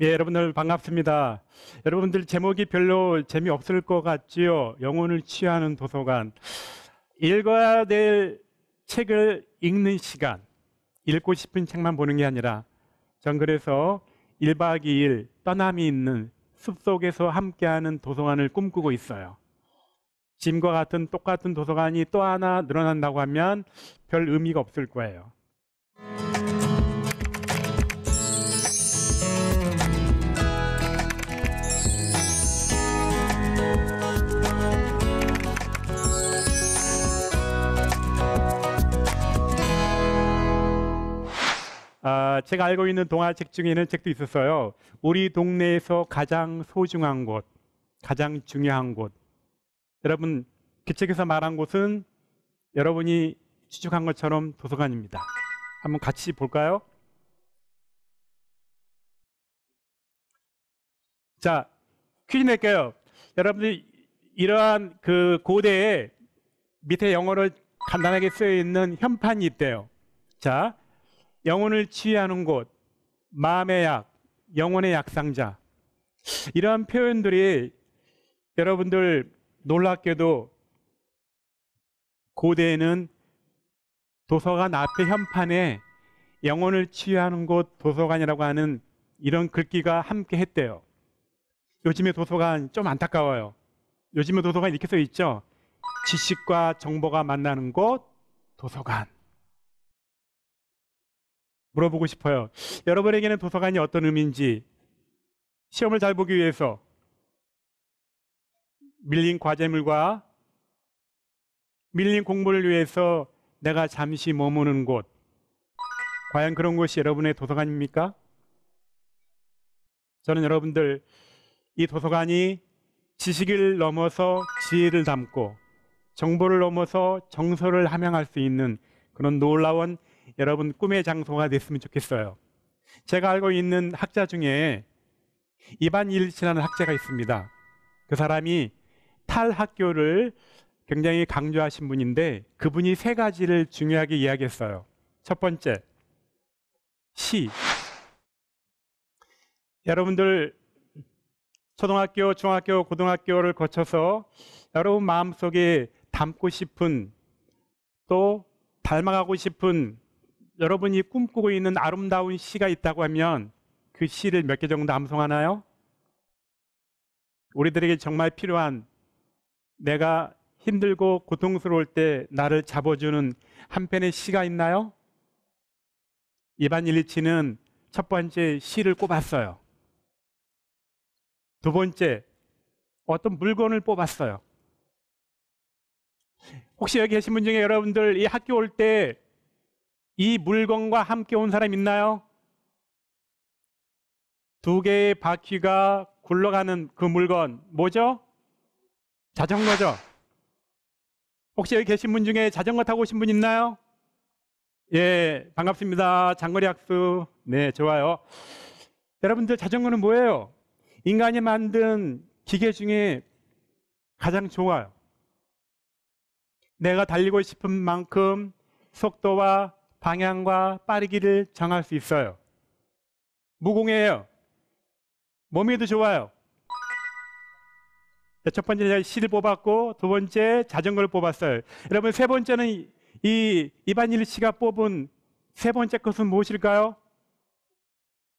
예, 여러분들 반갑습니다. 여러분들 제목이 별로 재미없을 것 같지요. 영혼을 치유하는 도서관. 읽어야 될 책을 읽는 시간. 읽고 싶은 책만 보는 게 아니라 전 그래서 1박 2일 떠남이 있는 숲속에서 함께하는 도서관을 꿈꾸고 있어요. 짐과 같은 똑같은 도서관이 또 하나 늘어난다고 하면 별 의미가 없을 거예요. 제가 알고 있는 동화책 중에는 책도 있었어요. 우리 동네에서 가장 소중한 곳, 가장 중요한 곳. 여러분, 그 책에서 말한 곳은 여러분이 추측한 것처럼 도서관입니다. 한번 같이 볼까요? 자, 퀴즈 낼게요. 여러분들 이러한 그 고대에 밑에 영어로 간단하게 쓰여 있는 현판이 있대요. 자, 영혼을 치유하는 곳, 마음의 약, 영혼의 약상자. 이러한 표현들이 여러분들 놀랍게도 고대에는 도서관 앞에 현판에 영혼을 치유하는 곳 도서관이라고 하는 이런 글귀가 함께 했대요. 요즘에 도서관 좀 안타까워요. 요즘에 도서관 이렇게 써 있죠. 지식과 정보가 만나는 곳 도서관. 물어보고 싶어요. 여러분에게는 도서관이 어떤 의미인지 시험을 잘 보기 위해서 밀린 과제물과 밀린 공부를 위해서 내가 잠시 머무는 곳. 과연 그런 곳이 여러분의 도서관입니까? 저는 여러분들 이 도서관이 지식을 넘어서 지혜를 담고 정보를 넘어서 정서를 함양할 수 있는 그런 놀라운 여러분 꿈의 장소가 됐으면 좋겠어요. 제가 알고 있는 학자 중에 이반 일치라는 학자가 있습니다. 그 사람이 탈학교를 굉장히 강조하신 분인데 그분이 세 가지를 중요하게 이야기했어요. 첫 번째, 시. 여러분들 초등학교, 중학교, 고등학교를 거쳐서 여러분 마음속에 담고 싶은 또 닮아가고 싶은 여러분이 꿈꾸고 있는 아름다운 시가 있다고 하면 그 시를 몇 개 정도 암송하나요? 우리들에게 정말 필요한 내가 힘들고 고통스러울 때 나를 잡아주는 한 편의 시가 있나요? 이반 일리치는 첫 번째 시를 꼽았어요. 두 번째 어떤 물건을 뽑았어요. 혹시 여기 계신 분 중에 여러분들 이 학교 올때 이 물건과 함께 온 사람 있나요? 두 개의 바퀴가 굴러가는 그 물건 뭐죠? 자전거죠. 혹시 여기 계신 분 중에 자전거 타고 오신 분 있나요? 예, 반갑습니다. 장거리 학습. 네, 좋아요. 여러분들 자전거는 뭐예요? 인간이 만든 기계 중에 가장 좋아요. 내가 달리고 싶은 만큼 속도와 방향과 빠르기를 정할 수 있어요. 무공해요. 몸에도 좋아요. 첫 번째 시를 뽑았고 두 번째 자전거를 뽑았어요. 여러분 세 번째는 이 이반일 씨가 뽑은 세 번째 것은 무엇일까요?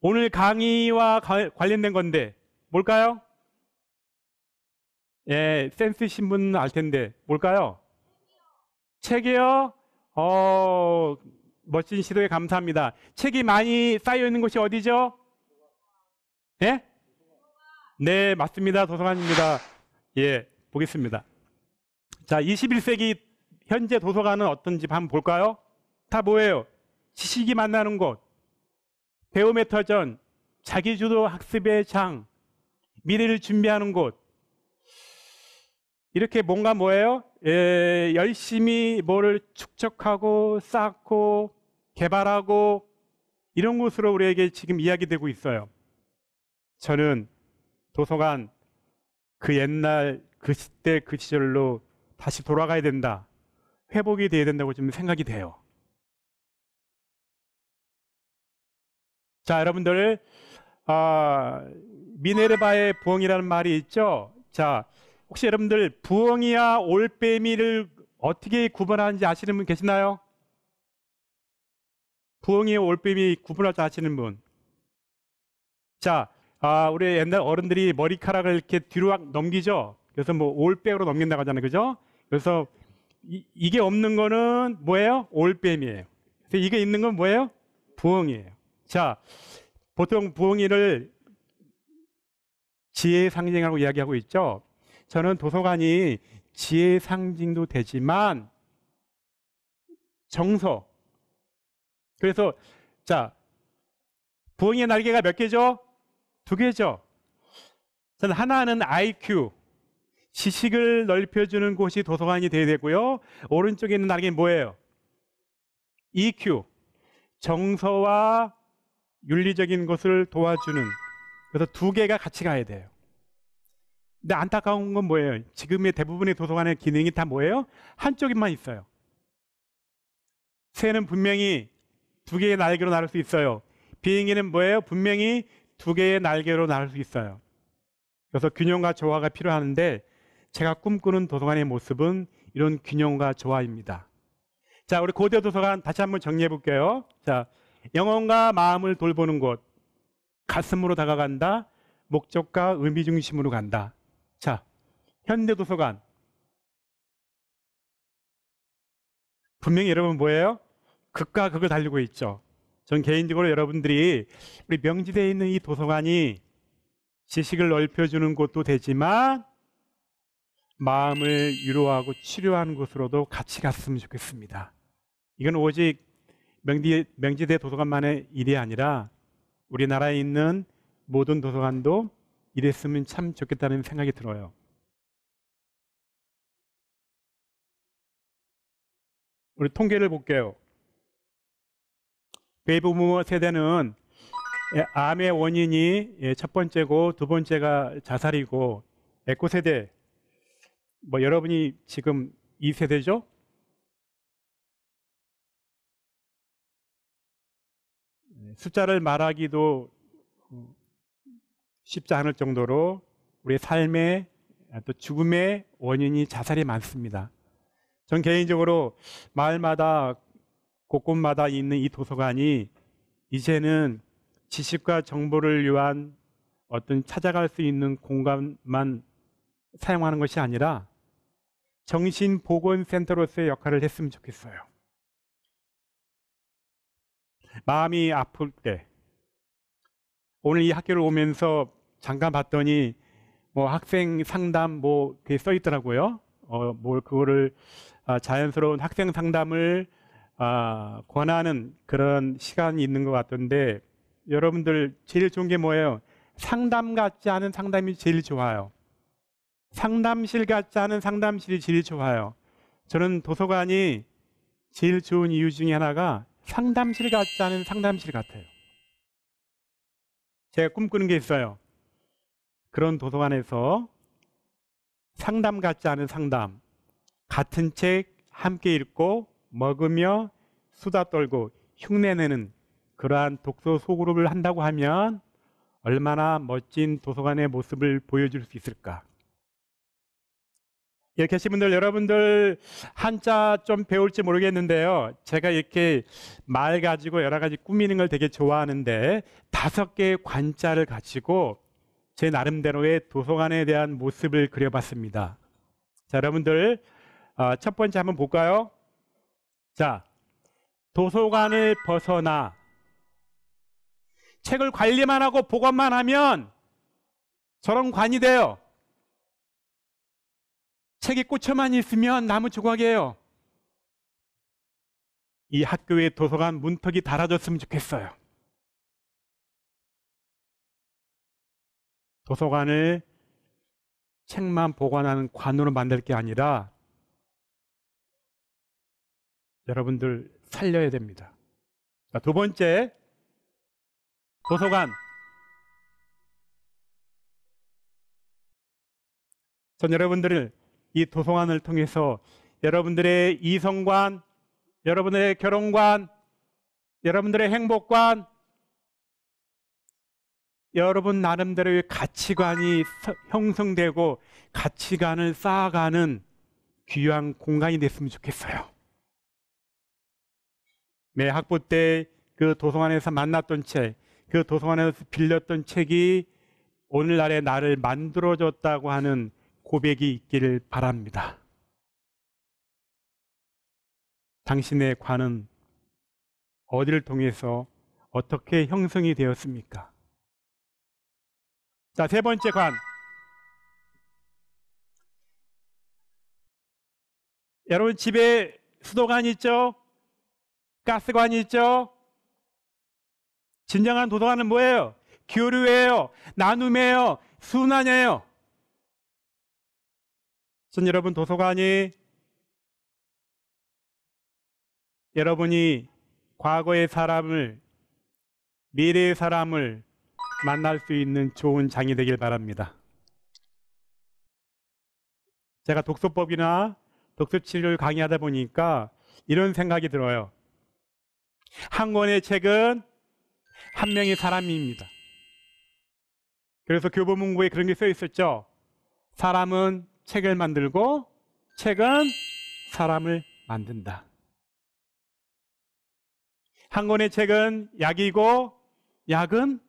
오늘 강의와 관련된 건데 뭘까요? 예, 센스신분 알 텐데 뭘까요? 책이요? 어, 멋진 시도에 감사합니다. 책이 많이 쌓여 있는 곳이 어디죠? 예? 네, 맞습니다. 도서관입니다. 예, 보겠습니다. 자, 21세기 현재 도서관은 어떤지 한번 볼까요? 다 뭐예요? 지식이 만나는 곳, 배움의 터전, 자기주도 학습의 장, 미래를 준비하는 곳, 이렇게 뭔가 뭐예요? 예, 열심히 뭐를 축적하고 쌓고 개발하고 이런 것으로 우리에게 지금 이야기되고 있어요. 저는 도서관 그 옛날 그 시대 그 시절로 다시 돌아가야 된다. 회복이 돼야 된다고 지금 생각이 돼요. 자, 여러분들 아, 미네르바의 부엉이라는 말이 있죠. 자, 혹시 여러분들 부엉이와 올빼미를 어떻게 구분하는지 아시는 분 계시나요? 부엉이와 올빼미 구분할 줄 아시는 분? 자, 아, 우리 옛날 어른들이 머리카락을 이렇게 뒤로 넘기죠. 그래서 뭐올빼으로 넘긴다고 하잖아요. 그죠? 그래서 이, 게 없는 거는 뭐예요? 올빼미예요. 그래서 이게 있는 건 뭐예요? 부엉이에요. 자, 보통 부엉이를 지혜의 상징이라고 이야기하고 있죠. 저는 도서관이 지혜의 상징도 되지만 정서. 그래서 자 부엉이의 날개가 몇 개죠? 두 개죠. 저는 하나는 IQ, 지식을 넓혀주는 곳이 도서관이 돼야 되고요. 오른쪽에 있는 날개는 뭐예요? EQ, 정서와 윤리적인 것을 도와주는. 그래서 두 개가 같이 가야 돼요. 근데 안타까운 건 뭐예요? 지금의 대부분의 도서관의 기능이 다 뭐예요? 한쪽에만 있어요. 새는 분명히 두 개의 날개로 날을 수 있어요. 비행기는 뭐예요? 분명히 두 개의 날개로 날을 수 있어요. 그래서 균형과 조화가 필요하는데 제가 꿈꾸는 도서관의 모습은 이런 균형과 조화입니다. 자, 우리 고대 도서관 다시 한번 정리해 볼게요. 자, 영혼과 마음을 돌보는 곳. 가슴으로 다가간다. 목적과 의미 중심으로 간다. 현대도서관. 분명히 여러분 뭐예요? 극과 극을 달리고 있죠. 전 개인적으로 여러분들이 우리 명지대에 있는 이 도서관이 지식을 넓혀주는 곳도 되지만 마음을 위로하고 치료하는 곳으로도 같이 갔으면 좋겠습니다. 이건 오직 명지, 명지대 도서관만의 일이 아니라 우리나라에 있는 모든 도서관도 이랬으면 참 좋겠다는 생각이 들어요. 우리 통계를 볼게요. 베이부모 세대는 예, 암의 원인이 예, 첫 번째고 두 번째가 자살이고 에코 세대 뭐 여러분이 지금 2세대죠? 숫자를 말하기도 쉽지 않을 정도로 우리 삶의 또 죽음의 원인이 자살이 많습니다. 전 개인적으로 마을마다 곳곳마다 있는 이 도서관이 이제는 지식과 정보를 위한 어떤 찾아갈 수 있는 공간만 사용하는 것이 아니라 정신보건센터로서의 역할을 했으면 좋겠어요. 마음이 아플 때 오늘 이 학교를 오면서 잠깐 봤더니 뭐 학생 상담 뭐 그게 써 있더라고요. 어, 뭘 그거를 아, 자연스러운 학생 상담을 아, 권하는 그런 시간이 있는 것 같던데 여러분들 제일 좋은 게 뭐예요? 상담 같지 않은 상담이 제일 좋아요. 상담실 같지 않은 상담실이 제일 좋아요. 저는 도서관이 제일 좋은 이유 중에 하나가 상담실 같지 않은 상담실 같아요. 제가 꿈꾸는 게 있어요. 그런 도서관에서 상담 같지 않은 상담 같은 책 함께 읽고 먹으며 수다 떨고 흉내내는 그러한 독서 소그룹을 한다고 하면 얼마나 멋진 도서관의 모습을 보여줄 수 있을까? 이렇게 계신 분들 여러분들 한자 좀 배울지 모르겠는데요. 제가 이렇게 말 가지고 여러 가지 꾸미는 걸 되게 좋아하는데 다섯 개의 관자를 가지고 제 나름대로의 도서관에 대한 모습을 그려봤습니다. 자, 여러분들 어, 첫 번째 한번 볼까요? 자, 도서관을 벗어나 책을 관리만 하고 보관만 하면 저런 관이 돼요. 책이 꽂혀만 있으면 나무 조각이에요. 이 학교의 도서관 문턱이 달아졌으면 좋겠어요. 도서관을 책만 보관하는 관으로 만들 게 아니라 여러분들 살려야 됩니다. 자, 두 번째, 도서관. 전 여러분들을 이 도서관을 통해서 여러분들의 이성관, 여러분들의 결혼관, 여러분들의 행복관, 여러분 나름대로의 가치관이 형성되고 가치관을 쌓아가는 귀한 공간이 됐으면 좋겠어요. 매 학부 때 그 도서관에서 만났던 책, 그 도서관에서 빌렸던 책이 오늘날의 나를 만들어줬다고 하는 고백이 있기를 바랍니다. 당신의 관은 어디를 통해서 어떻게 형성이 되었습니까? 자, 세 번째 관. 여러분 집에 수도관 있죠? 가스관 있죠? 진정한 도서관은 뭐예요? 교류예요. 나눔이에요. 순환이에요. 전 여러분 도서관이 여러분이 과거의 사람을 미래의 사람을 만날 수 있는 좋은 장이 되길 바랍니다. 제가 독서법이나 독서치료를 강의하다 보니까 이런 생각이 들어요. 한 권의 책은 한 명의 사람입니다. 그래서 교보문고에 그런 게 써 있었죠. 사람은 책을 만들고 책은 사람을 만든다. 한 권의 책은 약이고 약은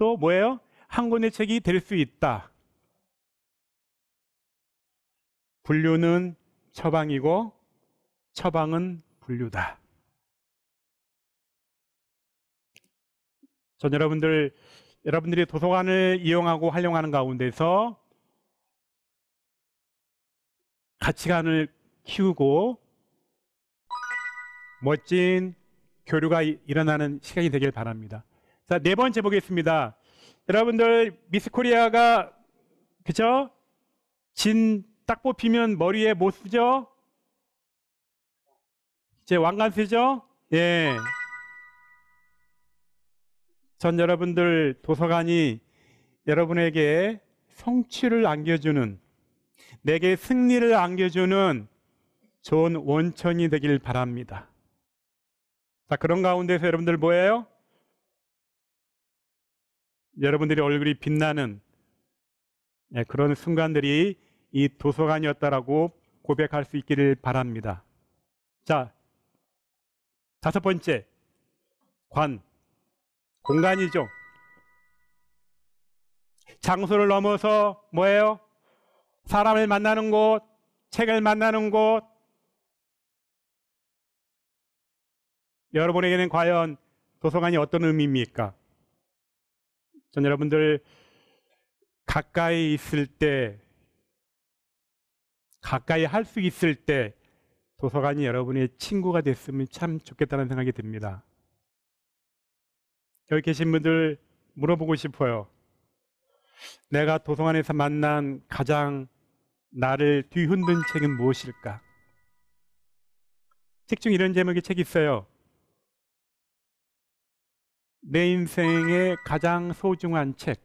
또 뭐예요? 한 권의 책이 될 수 있다. 분류는 처방이고 처방은 분류다. 전 여러분들 여러분들이 도서관을 이용하고 활용하는 가운데서 가치관을 키우고 멋진 교류가 일어나는 시간이 되길 바랍니다. 자, 네 번째 보겠습니다. 여러분들 미스코리아가 그죠? 진 딱 뽑히면 머리에 뭐 쓰죠? 이제 왕관 쓰죠? 예. 전 여러분들 도서관이 여러분에게 성취를 안겨주는 내게 승리를 안겨주는 좋은 원천이 되길 바랍니다. 자, 그런 가운데서 여러분들 뭐예요? 여러분들의 얼굴이 빛나는 예, 그런 순간들이 이 도서관이었다라고 고백할 수 있기를 바랍니다. 자, 다섯 번째, 관, 공간이죠. 장소를 넘어서 뭐예요? 사람을 만나는 곳, 책을 만나는 곳. 여러분에게는 과연 도서관이 어떤 의미입니까? 전 여러분들 가까이 있을 때 가까이 할 수 있을 때 도서관이 여러분의 친구가 됐으면 참 좋겠다는 생각이 듭니다. 여기 계신 분들 물어보고 싶어요. 내가 도서관에서 만난 가장 나를 뒤흔든 책은 무엇일까? 책 중 이런 제목의 책이 있어요. 내 인생의 가장 소중한 책.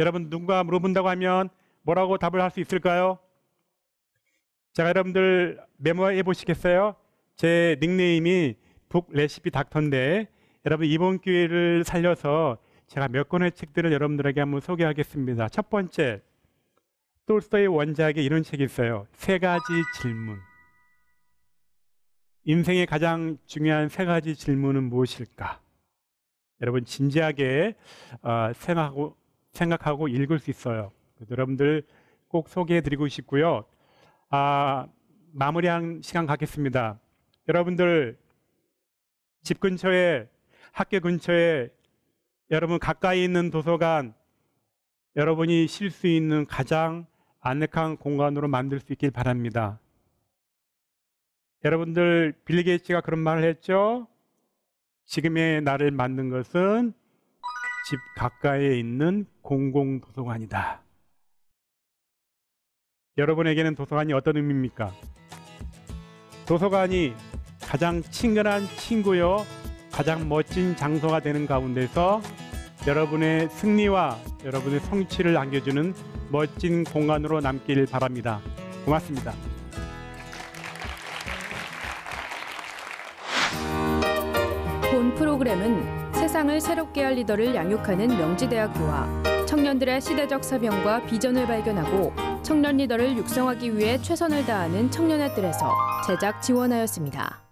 여러분 누가 물어본다고 하면 뭐라고 답을 할 수 있을까요? 제가 여러분들 메모해 보시겠어요? 제 닉네임이 북 레시피 닥터인데 여러분 이번 기회를 살려서 제가 몇 권의 책들을 여러분들에게 한번 소개하겠습니다. 첫 번째, 톨스토의 원작에 이런 책이 있어요. 세 가지 질문. 인생의 가장 중요한 세 가지 질문은 무엇일까? 여러분 진지하게 어, 생각하고, 생각하고 읽을 수 있어요. 여러분들 꼭 소개해드리고 싶고요. 아, 마무리한 시간 갖겠습니다. 여러분들 집 근처에 학교 근처에 여러분 가까이 있는 도서관 여러분이 쉴 수 있는 가장 아늑한 공간으로 만들 수 있길 바랍니다. 여러분들 빌 게이츠가 그런 말을 했죠. 지금의 나를 만든 것은 집 가까이에 있는 공공 도서관이다. 여러분에게는 도서관이 어떤 의미입니까? 도서관이 가장 친근한 친구요, 가장 멋진 장소가 되는 가운데서 여러분의 승리와 여러분의 성취를 안겨주는 멋진 공간으로 남길 바랍니다. 고맙습니다. 본 프로그램은 세상을 새롭게 할 리더를 양육하는 명지대학교와 청년들의 시대적 사명과 비전을 발견하고 청년 리더를 육성하기 위해 최선을 다하는 청년의 뜰에서 제작 지원하였습니다.